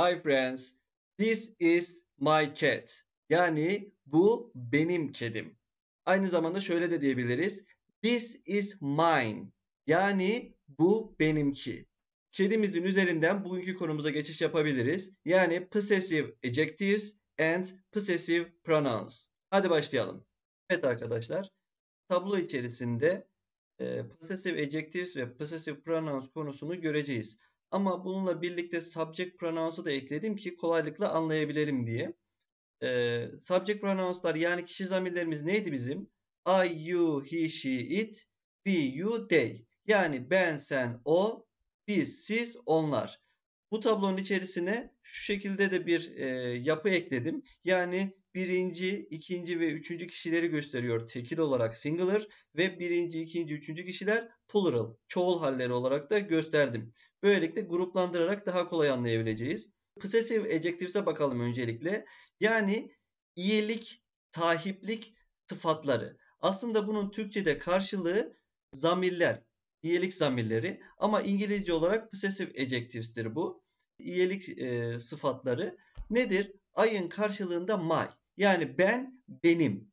Hi friends, this is my cat. Yani bu benim kedim. Aynı zamanda şöyle de diyebiliriz. This is mine. Yani bu benimki. Kedimizin üzerinden bugünkü konumuza geçiş yapabiliriz. Yani possessive adjectives and possessive pronouns. Hadi başlayalım. Evet arkadaşlar. Tablo içerisinde e, possessive adjectives ve possessive pronouns konusunu göreceğiz. Ama bununla birlikte subject pronouns'u da ekledim ki kolaylıkla anlayabilirim diye. Ee, subject pronouns'lar yani kişi zamirlerimiz neydi bizim? I, you, he, she, it, we, you, they. Yani ben, sen, o, biz, siz, onlar. Bu tablonun içerisine şu şekilde de bir e, yapı ekledim. Yani birinci, ikinci ve üçüncü kişileri gösteriyor tekil olarak singular ve birinci, ikinci, üçüncü kişiler plural, çoğul halleri olarak da gösterdim. Böylelikle gruplandırarak daha kolay anlayabileceğiz. Possessive adjectives'e bakalım öncelikle. Yani iyilik, sahiplik sıfatları. Aslında bunun Türkçe'de karşılığı zamirler, iyilik zamirleri ama İngilizce olarak possessive adjectives'tir bu. İyilik e, sıfatları nedir? I'ın karşılığında my. Yani ben, benim.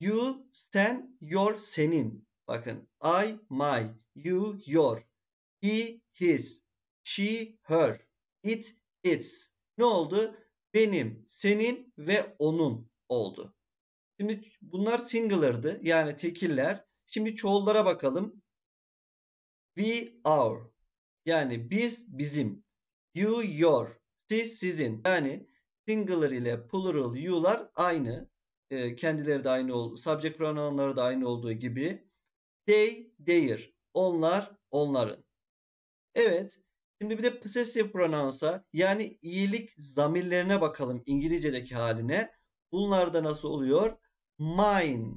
You, sen, your, senin. Bakın I, my. You, your. He, his, she, her, it, its. Ne oldu? Benim, senin ve onun oldu. Şimdi bunlar singular'dı yani tekiller. Şimdi çoğullara bakalım. We, our yani biz, bizim. You, your. Siz, sizin. Yani singular ile plural you'lar aynı. E, kendileri de aynı, subject pronounları da aynı olduğu gibi. They, their. Onlar, onların. Evet. Şimdi bir de possessive pronounsa yani iyilik zamirlerine bakalım İngilizce'deki haline. Bunlar da nasıl oluyor? Mine,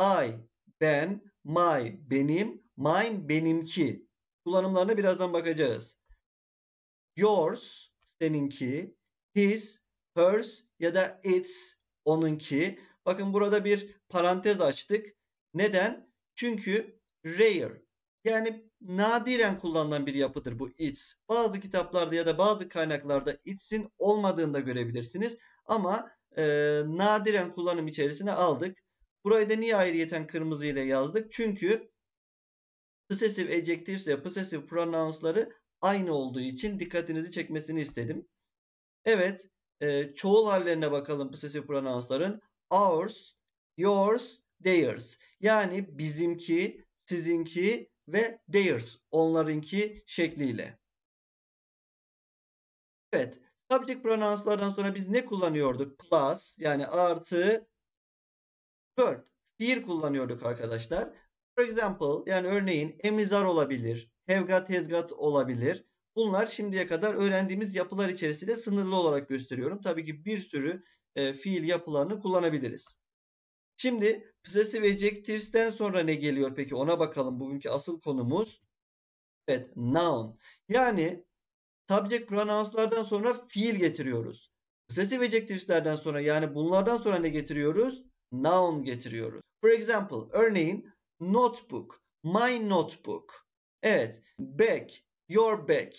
I, ben, my, benim, mine, benimki. Kullanımlarına birazdan bakacağız. Yours, seninki, his, hers ya da its, onunki. Bakın burada bir parantez açtık. Neden? Çünkü rare yani nadiren kullanılan bir yapıdır bu its. Bazı kitaplarda ya da bazı kaynaklarda its'in olmadığını da görebilirsiniz. Ama e, nadiren kullanım içerisine aldık. Burayı da niye ayrıyeten kırmızı ile yazdık? Çünkü possessive adjectives ve possessive pronounsları aynı olduğu için dikkatinizi çekmesini istedim. Evet, e, çoğul hallerine bakalım possessive pronounsların. Ours, yours, theirs. Yani bizimki, sizinki, ve theirs onlarınki şekliyle. Evet. Subject pronounslardan sonra biz ne kullanıyorduk? Plus yani artı verb. Fiil kullanıyorduk arkadaşlar. For example yani örneğin emizar olabilir. Have got has got olabilir. Bunlar şimdiye kadar öğrendiğimiz yapılar içerisinde sınırlı olarak gösteriyorum. Tabii ki bir sürü e, fiil yapılarını kullanabiliriz. Şimdi possessive adjectives'ten sonra ne geliyor peki ona bakalım. Bugünkü asıl konumuz evet noun. Yani subject pronouns'lardan sonra fiil getiriyoruz. Possessive adjectives'lerden sonra yani bunlardan sonra ne getiriyoruz? Noun getiriyoruz. For example, örneğin notebook, my notebook. Evet, back, your back.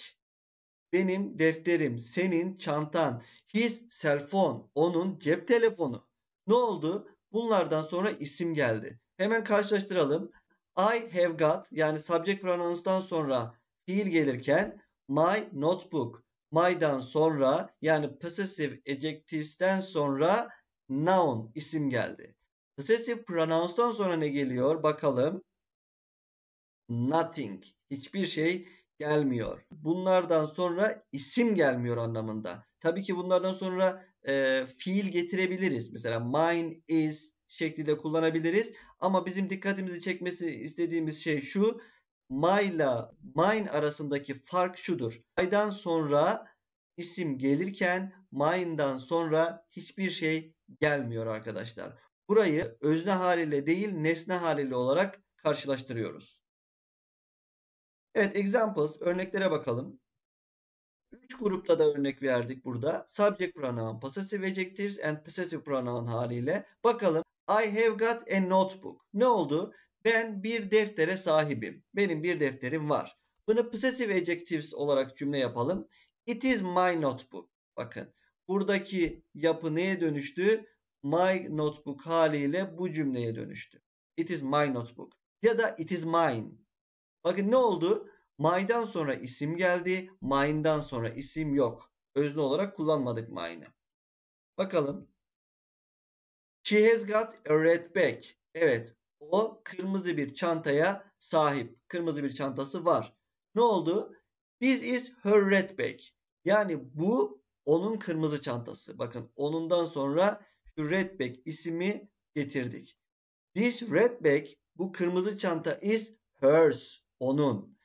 Benim defterim, senin çantan, his cell phone, onun cep telefonu. Ne oldu? Bunlardan sonra isim geldi. Hemen karşılaştıralım. I have got yani subject pronouns'tan sonra fiil gelirken my notebook my'dan sonra yani possessive adjectives'ten sonra noun isim geldi. Possessive pronouns'tan sonra ne geliyor? Bakalım. Nothing. Hiçbir şey gelmiyor. Bunlardan sonra isim gelmiyor anlamında. Tabii ki bunlardan sonra e, fiil getirebiliriz. Mesela mine is şeklinde kullanabiliriz. Ama bizim dikkatimizi çekmesi istediğimiz şey şu. My ile mine arasındaki fark şudur. My'dan sonra isim gelirken mine'dan sonra hiçbir şey gelmiyor arkadaşlar. Burayı özne haliyle değil nesne haliyle olarak karşılaştırıyoruz. Evet examples örneklere bakalım. Üç grupta da örnek verdik burada. Subject pronoun, possessive adjectives and possessive pronoun haliyle. Bakalım I have got a notebook. Ne oldu? Ben bir deftere sahibim. Benim bir defterim var. Bunu possessive adjectives olarak cümle yapalım. It is my notebook. Bakın buradaki yapı neye dönüştü? My notebook haliyle bu cümleye dönüştü. It is my notebook. Ya da it is mine. Bakın ne oldu? Maydan sonra isim geldi. Maydan sonra isim yok. Özne olarak kullanmadık Mayını. Bakalım. She has got a red bag. Evet. O kırmızı bir çantaya sahip. Kırmızı bir çantası var. Ne oldu? This is her red bag. Yani bu onun kırmızı çantası. Bakın onundan sonra şu red bag ismi getirdik. This red bag bu kırmızı çanta is hers onun.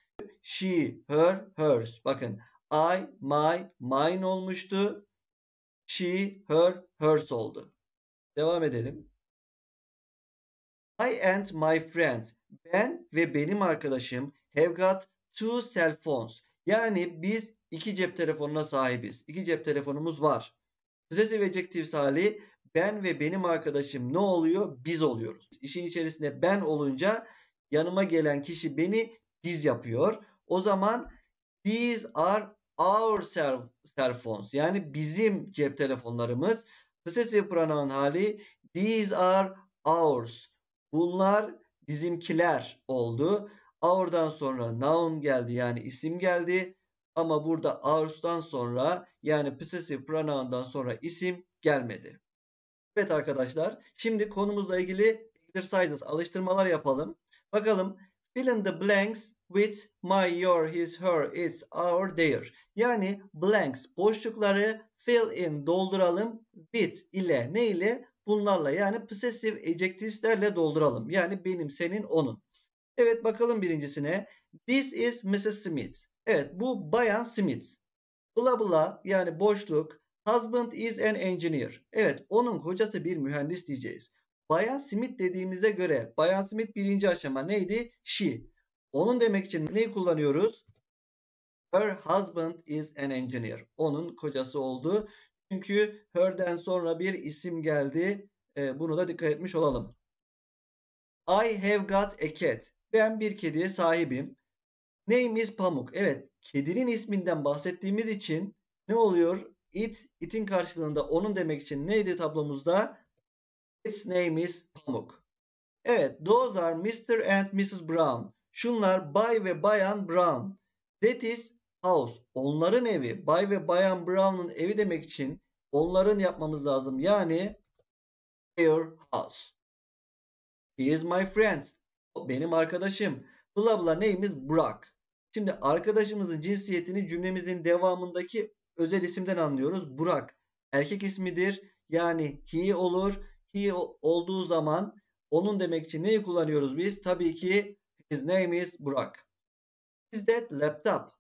She, her, hers. Bakın I, my, mine olmuştu. She, her, hers oldu. Devam edelim. I and my friend. Ben ve benim arkadaşım have got two cell phones. Yani biz iki cep telefonuna sahibiz. İki cep telefonumuz var. Possessive adjective hali ben ve benim arkadaşım ne oluyor? Biz oluyoruz. İşin içerisinde ben olunca yanıma gelen kişi beni biz yapıyor. O zaman these are our cell phones yani bizim cep telefonlarımız. Possessive pronoun hali these are ours. Bunlar bizimkiler oldu. Our'dan sonra noun geldi yani isim geldi. Ama burada ours'tan sonra yani possessive pronoun'dan sonra isim gelmedi. Evet arkadaşlar şimdi konumuzla ilgili exercises alıştırmalar yapalım. Bakalım fill in the blanks with my, your, his, her, its, our, their. Yani blanks boşlukları fill in dolduralım with ile ne ile? Bunlarla yani possessive adjectives'lerle dolduralım. Yani benim, senin, onun. Evet bakalım birincisine. This is Mrs. Smith. Evet bu Bayan Smith. Bla bla yani boşluk. Husband is an engineer. Evet onun kocası bir mühendis diyeceğiz. Bayan Smith dediğimize göre Bayan Smith birinci aşama neydi? She. Onun demek için neyi kullanıyoruz? Her husband is an engineer. Onun kocası oldu. Çünkü her'den sonra bir isim geldi. E, bunu da dikkat etmiş olalım. I have got a cat. Ben bir kediye sahibim. Name is Pamuk. Evet kedinin isminden bahsettiğimiz için ne oluyor? It, itin karşılığında onun demek için neydi tablomuzda? Its name is Pamuk. Evet those are Mr. and Mrs. Brown. Şunlar Bay ve Bayan Brown. That is house. Onların evi. Bay ve Bayan Brown'un evi demek için onların yapmamız lazım. Yani their house. He is my friend. O benim arkadaşım. Bla bla neyimiz Burak. Şimdi arkadaşımızın cinsiyetini cümlemizin devamındaki özel isimden anlıyoruz. Burak erkek ismidir. Yani he olur he olduğu zaman onun demek için neyi kullanıyoruz biz? Tabii ki his name is Burak. Is that laptop?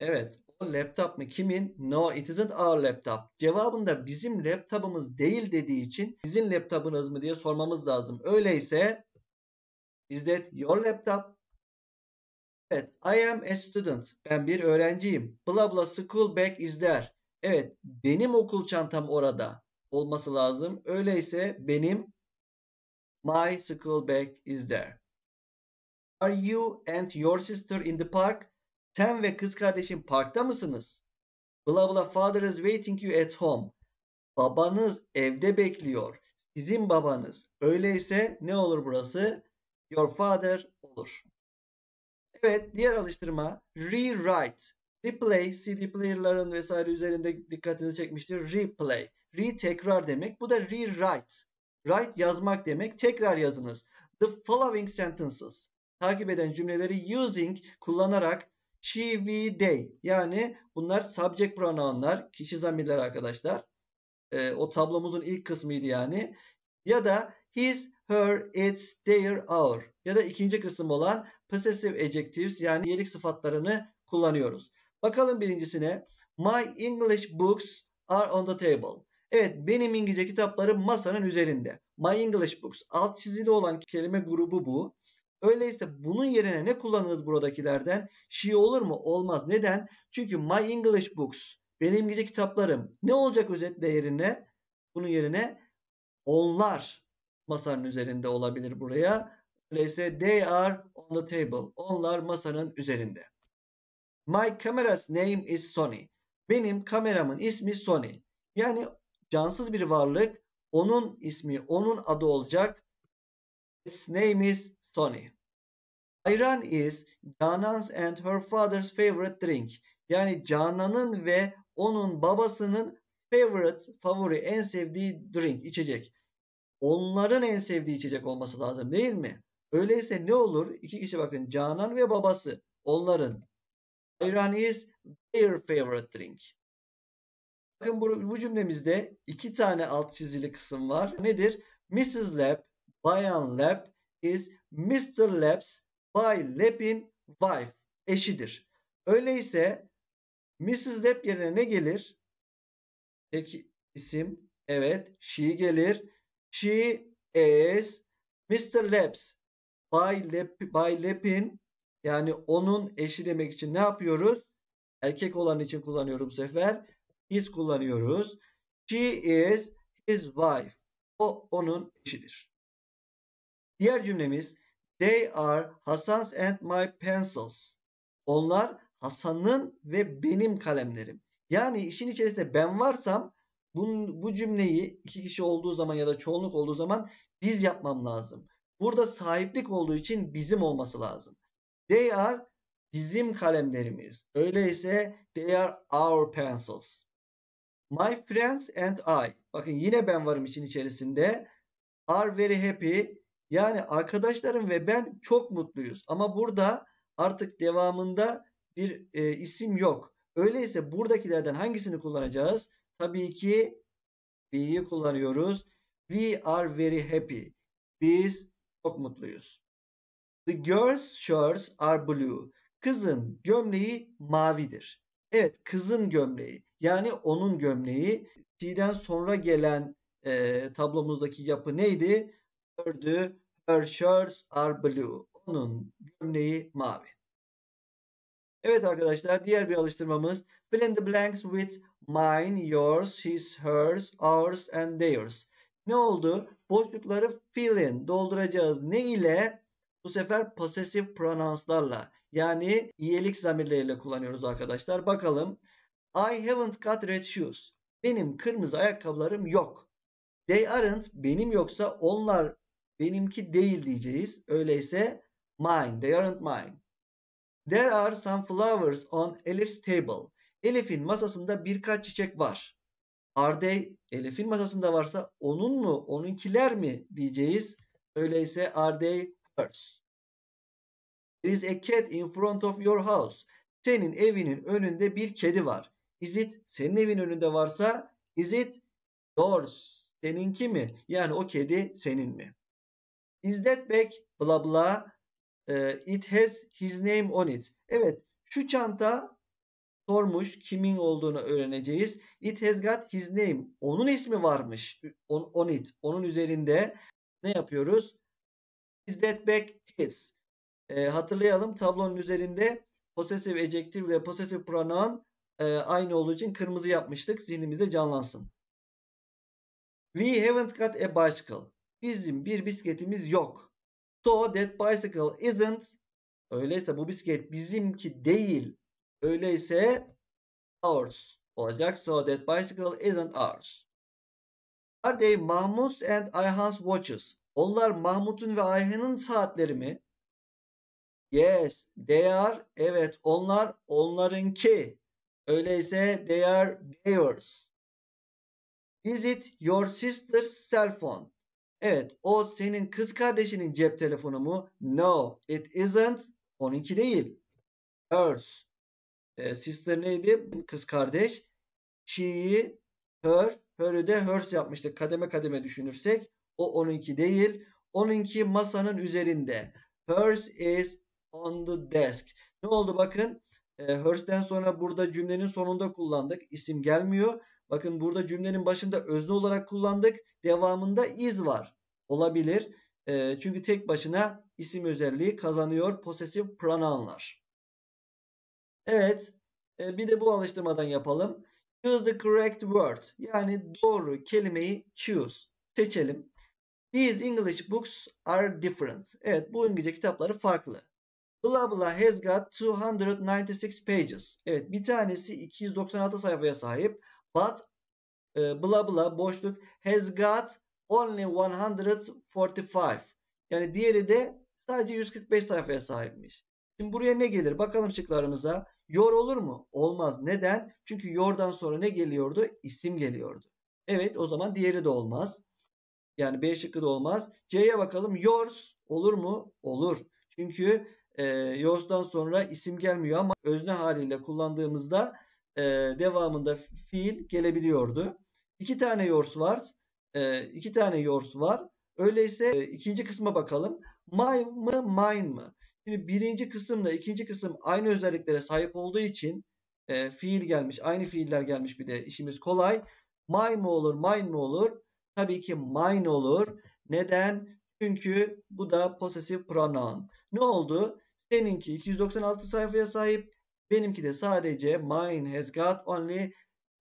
Evet. O laptop mı? Kimin? No it isn't our laptop. Cevabında bizim laptopumuz değil dediği için sizin laptopunuz mı diye sormamız lazım. Öyleyse is that your laptop? Evet. I am a student. Ben bir öğrenciyim. Bla bla school bag is there. Evet. Benim okul çantam orada olması lazım. Öyleyse benim My school bag is there. Are you and your sister in the park? Sen ve kız kardeşin parkta mısınız? Bla bla father is waiting you at home. Babanız evde bekliyor. Sizin babanız. Öyleyse ne olur burası? Your father olur. Evet diğer alıştırma rewrite. Replay CD player'ların vesaire üzerinde dikkatinizi çekmiştir. Replay. Re tekrar demek. Bu da rewrite. Write yazmak demek. Tekrar yazınız. The following sentences. Takip eden cümleleri using kullanarak she, we, they. Yani bunlar subject pronounlar. Kişi zamirler arkadaşlar. Ee, o tablomuzun ilk kısmıydı yani. Ya da his, her, its, their, our. Ya da ikinci kısım olan possessive adjectives yani yelik sıfatlarını kullanıyoruz. Bakalım birincisine. My English books are on the table. Evet benim İngilizce kitaplarım masanın üzerinde. My English Books. Alt çizili olan kelime grubu bu. Öyleyse bunun yerine ne kullanırız buradakilerden? She olur mu? Olmaz. Neden? Çünkü my English books. Benim İngilizce kitaplarım. Ne olacak özetle yerine? Bunun yerine onlar masanın üzerinde olabilir buraya. Öyleyse they are on the table. Onlar masanın üzerinde. My camera's name is Sony. Benim kameramın ismi Sony. Yani cansız bir varlık. Onun ismi, onun adı olacak. Its name is Sony. Ayran is Canan's and her father's favorite drink. Yani Canan'ın ve onun babasının favorite, favori, en sevdiği drink, içecek. Onların en sevdiği içecek olması lazım değil mi? Öyleyse ne olur? İki kişi bakın Canan ve babası. Onların. Ayran is their favorite drink. Bakın bu, bu cümlemizde iki tane alt çizili kısım var. Nedir? Mrs. Lab, Bayan Lab is Mr. Lab's by Lab'in wife. Eşidir. Öyleyse Mrs. Lab yerine ne gelir? Peki isim. Evet. She gelir. She is Mr. Lab's by, Lab, by Lab'in yani onun eşi demek için ne yapıyoruz? Erkek olan için kullanıyorum bu sefer his kullanıyoruz. She is his wife. O onun eşidir. Diğer cümlemiz They are Hasan's and my pencils. Onlar Hasan'ın ve benim kalemlerim. Yani işin içerisinde ben varsam bu, bu cümleyi iki kişi olduğu zaman ya da çoğunluk olduğu zaman biz yapmam lazım. Burada sahiplik olduğu için bizim olması lazım. They are bizim kalemlerimiz. Öyleyse they are our pencils. My friends and I. Bakın yine ben varım için içerisinde. Are very happy. Yani arkadaşlarım ve ben çok mutluyuz. Ama burada artık devamında bir e, isim yok. Öyleyse buradakilerden hangisini kullanacağız? Tabii ki be'yi kullanıyoruz. We are very happy. Biz çok mutluyuz. The girl's shirts are blue. Kızın gömleği mavidir. Evet kızın gömleği. Yani onun gömleği. T'den sonra gelen e, tablomuzdaki yapı neydi? Gördü. Her shirts are blue. Onun gömleği mavi. Evet arkadaşlar diğer bir alıştırmamız. Fill in the blanks with mine, yours, his, hers, ours and theirs. Ne oldu? Boşlukları fill in dolduracağız. Ne ile? Bu sefer possessive pronounslarla yani iyilik zamirleriyle kullanıyoruz arkadaşlar. Bakalım. I haven't got red shoes. Benim kırmızı ayakkabılarım yok. They aren't benim yoksa onlar benimki değil diyeceğiz. Öyleyse mine. They aren't mine. There are some flowers on Elif's table. Elif'in masasında birkaç çiçek var. Are they Elif'in masasında varsa onun mu, onunkiler mi diyeceğiz. Öyleyse are they hers? There is a cat in front of your house. Senin evinin önünde bir kedi var. Is it senin evin önünde varsa is it yours seninki mi? Yani o kedi senin mi? Is that bag bla bla eh, it has his name on it. Evet şu çanta sormuş kimin olduğunu öğreneceğiz. It has got his name. Onun ismi varmış. On, on it. Onun üzerinde ne yapıyoruz? Is that bag his? E, hatırlayalım tablonun üzerinde possessive adjective ve possessive pronoun e, aynı olduğu için kırmızı yapmıştık. Zihnimizde canlansın. We haven't got a bicycle. Bizim bir bisikletimiz yok. So that bicycle isn't. Öyleyse bu bisiklet bizimki değil. Öyleyse ours olacak. So that bicycle isn't ours. Are they Mahmut's and Ayhan's watches? Onlar Mahmut'un ve Ayhan'ın saatleri mi? Yes, they are. Evet, onlar onlarınki. Öyleyse they are theirs. Is it your sister's cell phone? Evet o senin kız kardeşinin cep telefonu mu? No it isn't. Onunki değil. Hers. E, sister neydi? Kız kardeş. She'yi her. Her'ü de hers yapmıştık. Kademe kademe düşünürsek. O onunki değil. Onunki masanın üzerinde. Hers is on the desk. Ne oldu bakın? E, Hirsch'ten sonra burada cümlenin sonunda kullandık. İsim gelmiyor. Bakın burada cümlenin başında özne olarak kullandık. Devamında iz var. Olabilir. E, çünkü tek başına isim özelliği kazanıyor possessive pronounlar. Evet. E, bir de bu alıştırmadan yapalım. Choose the correct word. Yani doğru kelimeyi choose. Seçelim. These English books are different. Evet bu İngilizce kitapları farklı. Bla bla has got 296 pages. Evet bir tanesi 296 sayfaya sahip. But e, bla bla boşluk has got only 145. Yani diğeri de sadece 145 sayfaya sahipmiş. Şimdi buraya ne gelir? Bakalım şıklarımıza. Yor olur mu? Olmaz. Neden? Çünkü yordan sonra ne geliyordu? İsim geliyordu. Evet o zaman diğeri de olmaz. Yani B şıkkı da olmaz. C'ye bakalım. Yours olur mu? Olur. Çünkü e, yozdan sonra isim gelmiyor ama özne haliyle kullandığımızda e, devamında fiil gelebiliyordu. İki tane yours var. E, iki tane yours var. Öyleyse e, ikinci kısma bakalım. My mı mine mı? Şimdi birinci kısımla ikinci kısım aynı özelliklere sahip olduğu için e, fiil gelmiş. Aynı fiiller gelmiş bir de işimiz kolay. My mı olur mine mı olur? Tabii ki mine olur. Neden? Çünkü bu da possessive pronoun. Ne oldu? Seninki 296 sayfaya sahip. Benimki de sadece mine has got only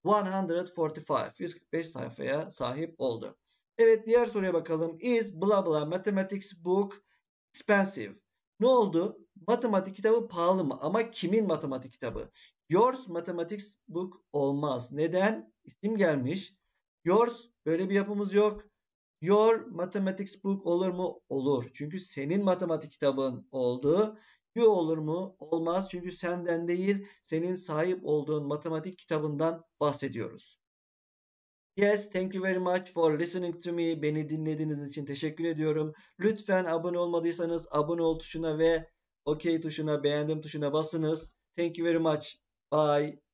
145. 145 sayfaya sahip oldu. Evet diğer soruya bakalım. Is blah blah mathematics book expensive? Ne oldu? Matematik kitabı pahalı mı? Ama kimin matematik kitabı? Yours mathematics book olmaz. Neden? İsim gelmiş. Yours böyle bir yapımız yok. Your mathematics book olur mu? Olur. Çünkü senin matematik kitabın oldu. Q olur mu? Olmaz çünkü senden değil senin sahip olduğun matematik kitabından bahsediyoruz. Yes, thank you very much for listening to me. Beni dinlediğiniz için teşekkür ediyorum. Lütfen abone olmadıysanız abone ol tuşuna ve OK tuşuna, beğendim tuşuna basınız. Thank you very much. Bye.